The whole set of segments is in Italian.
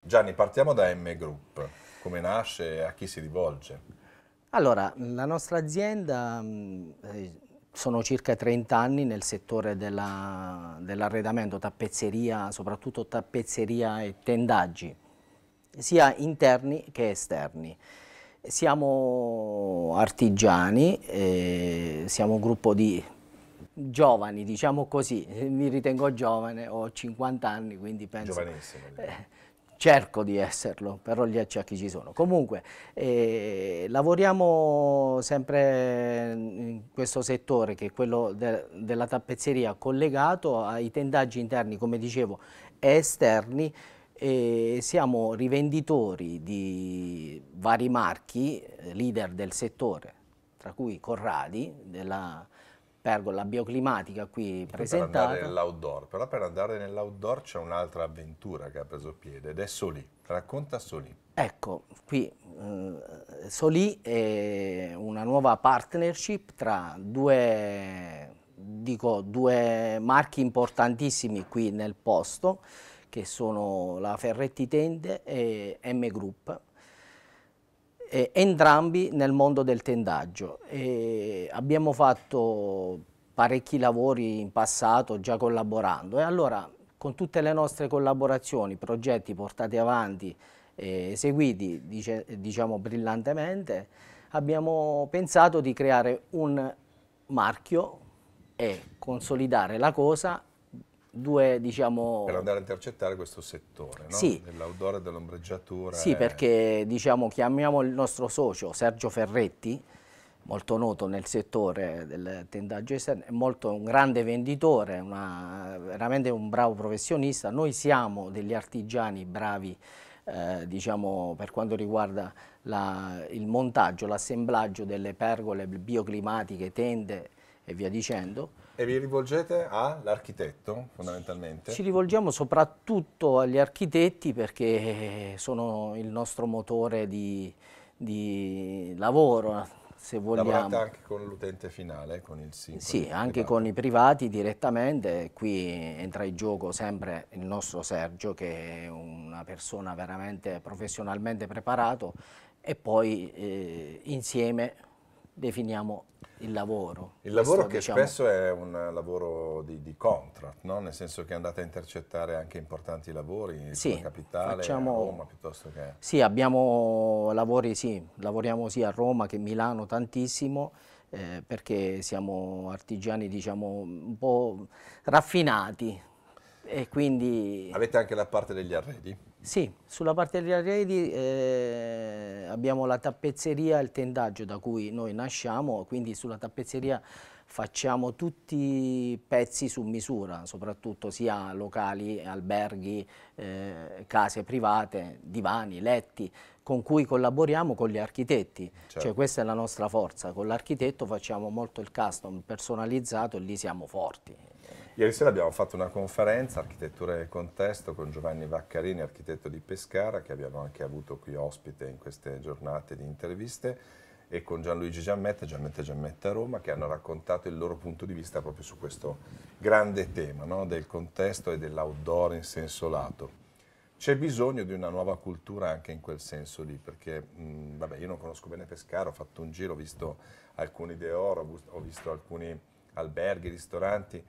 Gianni, partiamo da M Group. Come nasce e a chi si rivolge? Allora, la nostra azienda mm, eh, sono circa 30 anni nel settore dell'arredamento, tappezzeria, soprattutto tappezzeria e tendaggi, sia interni che esterni. Siamo artigiani, eh, siamo un gruppo di giovani, diciamo così, mi ritengo giovane, ho 50 anni, quindi penso... Giovanissimo. Eh, diciamo. cerco di esserlo, però gli acciacchi ci sono. Comunque, eh, lavoriamo sempre in questo settore, che è quello de della tappezzeria, collegato ai tendaggi interni, come dicevo, e esterni, e siamo rivenditori di vari marchi, eh, leader del settore, tra cui Corradi, della pergola bioclimatica qui presentata. Per andare nell'outdoor, però per andare nell'outdoor c'è un'altra avventura che ha preso piede ed è Soli, racconta Soli. Ecco, qui eh, Soli è una nuova partnership tra due, dico, due marchi importantissimi qui nel posto, che sono la Ferretti Tende e M Group, e entrambi nel mondo del tendaggio. E abbiamo fatto parecchi lavori in passato già collaborando e allora con tutte le nostre collaborazioni, progetti portati avanti e eseguiti dice, diciamo brillantemente, abbiamo pensato di creare un marchio e consolidare la cosa due diciamo... Per andare a intercettare questo settore, no? Sì. Dell'outdoor e dell'ombreggiatura. Sì, è... perché diciamo chiamiamo il nostro socio Sergio Ferretti, molto noto nel settore del tendaggio esterno, è molto, un grande venditore, una, veramente un bravo professionista. Noi siamo degli artigiani bravi eh, diciamo, per quanto riguarda la, il montaggio, l'assemblaggio delle pergole bioclimatiche, tende, e via dicendo. E vi rivolgete all'architetto fondamentalmente? Ci rivolgiamo soprattutto agli architetti perché eh, sono il nostro motore di, di lavoro, se vogliamo. Lavorate anche con l'utente finale, con il sindaco? Sì, anche privato. con i privati direttamente. Qui entra in gioco sempre il nostro Sergio, che è una persona veramente professionalmente preparato, e poi eh, insieme definiamo il lavoro. Il lavoro questo, che diciamo... spesso è un lavoro di, di contract, no? nel senso che andate a intercettare anche importanti lavori sì, sulla capitale, facciamo... a Roma piuttosto che... Sì, abbiamo lavori, sì, lavoriamo sia a Roma che a Milano tantissimo, eh, perché siamo artigiani diciamo un po' raffinati, e quindi... Avete anche la parte degli arredi? Sì, sulla parte degli arredi eh, abbiamo la tappezzeria e il tendaggio da cui noi nasciamo, quindi sulla tappezzeria facciamo tutti i pezzi su misura, soprattutto sia locali, alberghi, eh, case private, divani, letti, con cui collaboriamo con gli architetti, cioè, certo. cioè questa è la nostra forza, con l'architetto facciamo molto il custom personalizzato e lì siamo forti. Ieri sera abbiamo fatto una conferenza Architettura e Contesto con Giovanni Vaccarini, architetto di Pescara, che abbiamo anche avuto qui ospite in queste giornate di interviste, e con Gianluigi Giammetta, Giammetta Giammetta a Roma, che hanno raccontato il loro punto di vista proprio su questo grande tema no? del contesto e dell'outdoor in senso lato. C'è bisogno di una nuova cultura anche in quel senso lì, perché mh, vabbè, io non conosco bene Pescara, ho fatto un giro, ho visto alcuni Deor, ho visto alcuni alberghi, ristoranti,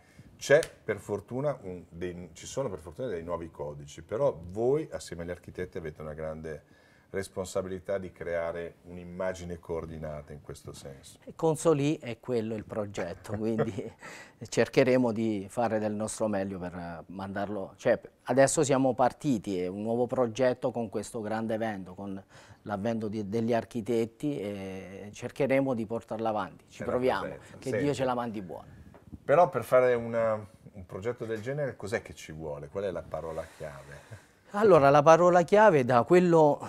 fortuna un, dei, ci sono per fortuna dei nuovi codici, però voi assieme agli architetti avete una grande responsabilità di creare un'immagine coordinata in questo senso. Consoli è quello il progetto, quindi cercheremo di fare del nostro meglio per mandarlo. Cioè, adesso siamo partiti, è un nuovo progetto con questo grande evento, con l'avvento degli architetti e cercheremo di portarlo avanti. Ci è proviamo, che Dio ce la mandi buona. Però per fare una, un progetto del genere cos'è che ci vuole? Qual è la parola chiave? Allora, la parola chiave da quello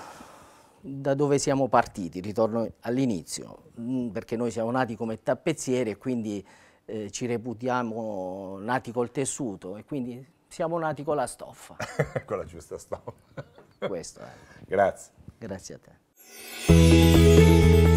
da dove siamo partiti, ritorno all'inizio, mm, perché noi siamo nati come tappezzieri e quindi eh, ci reputiamo nati col tessuto e quindi siamo nati con la stoffa. con la giusta stoffa. Questo è. Grazie. Grazie a te.